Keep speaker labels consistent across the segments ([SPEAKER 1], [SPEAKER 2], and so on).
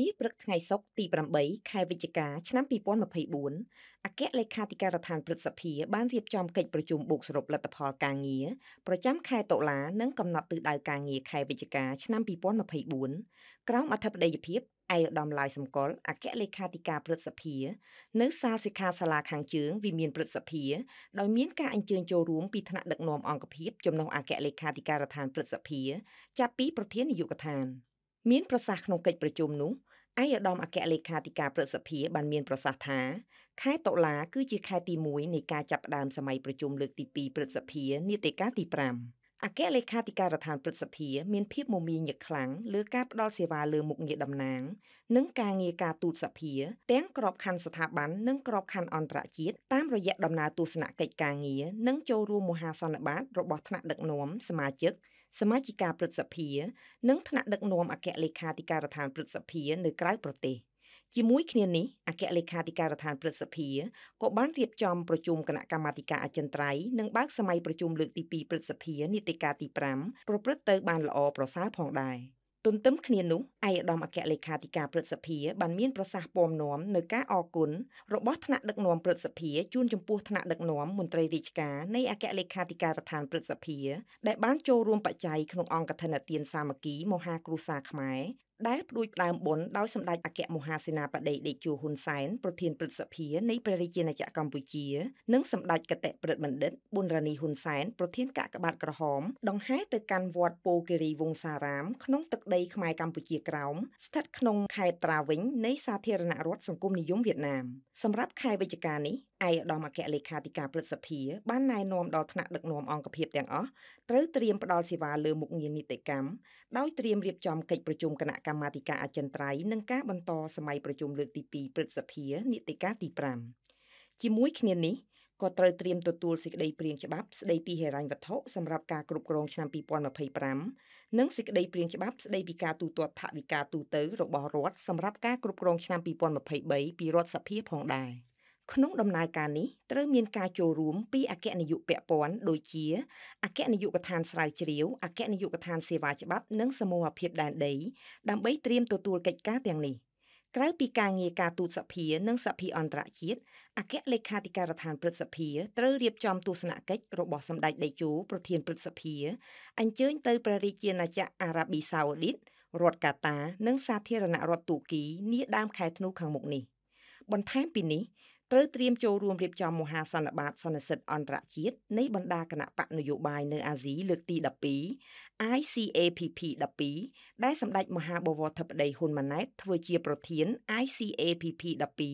[SPEAKER 1] នេះព្រឹកថ្ងៃសុក្រទី8ខែវិច្ឆិកាឆ្នាំ2024អគ្គលេខាធិការដ្ឋានព្រឹទ្ធសភា បានរៀបចំកិច្ចប្រជុំបូកសរុបលទ្ធផលការងារប្រចាំខែតុលានិងកំណត់ទិសដៅការងារខែវិច្ឆិកាឆ្នាំ2024ក្រោមអធិបតីភាពឯកឧត្តមឡាយសំកុលអគ្គលេខាធិការព្រឹទ្ធសភា នៅសាលសិក្ខាសាលាខាងជើងវិមានព្រឹទ្ធសភាដោយមានការអញ្ជើញចូលរួមពីថ្នាក់ដឹកនាំអង្គភាពចំណុះអគ្គលេខាធិការដ្ឋានព្រឹទ្ធសភា ចាប់ពីប្រធាននាយកដ្ឋានមានប្រសាសន៍ក្នុងកិច្ចប្រជុំនោះឯកឧត្តមអគ្គលេខាធិការព្រឹទ្ធសភាបានមានប្រសាសន៍ថាខែតុលាគឺជាខែទី1នៃការចាប់ផ្ដើមសម័យប្រជុំលើកទី2ព្រឹទ្ធសភានីតិកាលទី5អគ្គលេខាធិការដ្ឋានព្រឹទ្ធសភាមានភាពមមាញឹកខ្លាំងលើការផ្ដល់សេវាលើមុខងារតំណាងនិងការងារ ការទូតសភាទាំងក្របខ័ណ្ឌស្ថាប័ននិងក្របខ័ណ្ឌអន្តរជាតិតាមរយៈដំណើរទស្សនកិច្ចការងារនិងចូលរួមមហាសន្និបាត របស់ថ្នាក់ដឹកនាំសមាជិកសមាជិកាព្រឹទ្ធសភានិងថ្នាក់ដឹកនាំអគ្គលេខាធិការដ្ឋានព្រឹទ្ធសភានៅក្រៅប្រទេសជាមួយគ្នានេះអគ្គលេខាធិការដ្ឋានព្រឹទ្ធសភាក៏បានរៀបចំប្រជុំគណៈកម្មាធិការអចិន្ត្រៃយ៍និងបើកសម័យប្រជុំលើកទី2ព្រឹទ្ធសភានីតិកាលទី5ប្រព្រឹត្តទៅបានល្អប្រសើរផងដែរ។ទន្ទឹមគ្នានោះឯកឧត្តមអគ្គលេខាធិការព្រឹទ្ធសភាបានមានប្រសាសន៍ពំនាំនៅការអគុណរបស់ថ្នាក់ដឹកនាំព្រឹទ្ធសភាជូនចំពោះថ្នាក់ដឹកនាំមន្ត្រីរាជការនៃអគ្គលេខាធិការដ្ឋានព្រឹទ្ធសភា ដែលបានចូលរួមបច្ច័យក្នុងអង្គកឋិនទានសាមគ្គីមហាគ្រួសារខ្មែរដែលផ្ដួចផ្ដើមបុណ្យដោយសម្ដេចអគ្គមហាសេនាបតីតេជោហ៊ុនសែនប្រធានព្រឹទ្ធសភានៃព្រះរាជាណាចក្រកម្ពុជានិងសម្ដេចកតេព្រឹទ្ធបណ្ឌិតប៊ុនរ៉ានីហ៊ុនសែនប្រធានកាកបាទក្រហមដង្ហែទៅកាន់វត្តពោគិរីវង្សារាមក្នុងទឹកដីខ្មែរកម្ពុជាក្រោមស្ថិតក្នុងខេត្តត្រាវិញនៃសាធារណរដ្ឋសង្គមនិយមវៀតណាម សម្រាប់ខែវិច្ឆិកានេះឯកឧត្តមអគ្គលេខាធិការព្រឹទ្ធសភាបានណែនាំដល់ថ្នាក់ដឹកនាំអង្គភាពទាំងអស់ត្រូវត្រៀមផ្ដល់សេវាលើមុខងារនីតិកម្មដោយត្រៀមរៀបចំកិច្ចប្រជុំគណៈកម្មាធិការអចិន្ត្រៃយ៍និងការបន្តសម័យប្រជុំលើកទី2ព្រឹទ្ធសភានីតិកាលទី5ជាមួយគ្នានេះក៏ត្រូវត្រៀមទទួលសេចក្តីព្រៀងច្បាប់ស្តីពីហិរញ្ញវត្ថុសម្រាប់ការគ្រប់គ្រងឆ្នាំ2025និងសេចក្តីព្រៀងច្បាប់ស្តីពីការទូទាត់ថវិកាទូទៅរបស់រដ្ឋសម្រាប់ការគ្រប់គ្រងឆ្នាំ2023ពីរដ្ឋសភាផងដែរ។ក្នុងដំណើរការនេះត្រូវមានការចូលរួមពីអគ្គនាយកពាក់ព័ន្ធដូចជាអគ្គនាយកដ្ឋានស្រាវជ្រាវអគ្គនាយកដ្ឋានសេវាច្បាប់ និងសមូហភាពដែនដីដើម្បីត្រៀមទទួលកិច្ចការទាំងនេះក្រៅពីការងារការទូតសភានិងសភាអន្តរជាតិអគ្គលេខាធិការដ្ឋានព្រឹទ្ធសភាត្រូវរៀបចំទស្សនកិច្ចរបស់សម្ដេចតេជោប្រធានព្រឹទ្ធសភាអញ្ជើញទៅព្រះរាជាណាចក្រអារ៉ាប៊ីសាអូឌីតរដ្ឋកាតា និងសាធារណរដ្ឋទូគីនាដើមខែធ្នូខាងមុខនេះ បន្ថែមពីនេះត្រូវត្រៀមចូលរួមរៀបចំមហាសន្និបាតសន្និសិទអន្តរជាតិនៃបណ្ដាគណៈបកនយោបាយនៅអាស៊ីលើកទី12 ICAPP 12ដែលសម្ដេចមហាបវរធិបតីហ៊ុនម៉ាណែតធ្វើជាប្រធាន ICAPP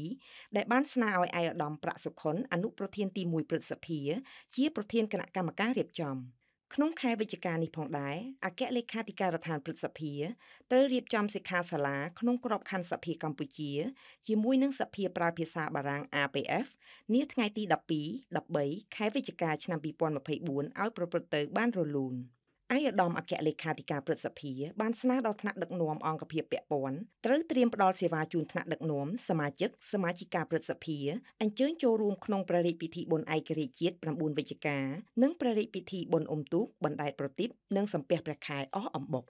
[SPEAKER 1] 12ដែលបានស្នើឲ្យឯកឧត្តមប្រាក់សុខុនអនុប្រធានទី1ព្រឹទ្ធសភាជាប្រធានគណៈកម្មការរៀបចំ។ក្នុងខែវិច្ឆិកានេះផងដែរអគ្គលេខាធិការដ្ឋានព្រឹទ្ធសភាត្រូវរៀបចំសិក្ខាសាលាក្នុងក្របខ័ណ្ឌសភាកម្ពុជាជាមួយនឹងសភាប្រើភាសាបារាំង APF នាថ្ងៃទី12 13ខែវិច្ឆិកាឆ្នាំ2024ឲ្យប្រព្រឹត្តទៅបានរលូន។ឯកឧត្តមអគ្គលេខាធិការព្រឹទ្ធសភាបានស្នើដល់ថ្នាក់ដឹកនាំអង្គភាពពាក់ព័ន្ធត្រូវត្រៀមផ្ដល់សេវាជូនថ្នាក់ដឹកនាំសមាជិកសមាជិកាព្រឹទ្ធសភាអញ្ជើញចូលរួមក្នុងព្រះរាជពិធីបុណ្យឯករាជ្យជាតិ9វិច្ឆិកានិងព្រះរាជពិធីបុណ្យអុំទូកបណ្ដែតប្រទីបនិងសំពះព្រះខែអស់អំបុក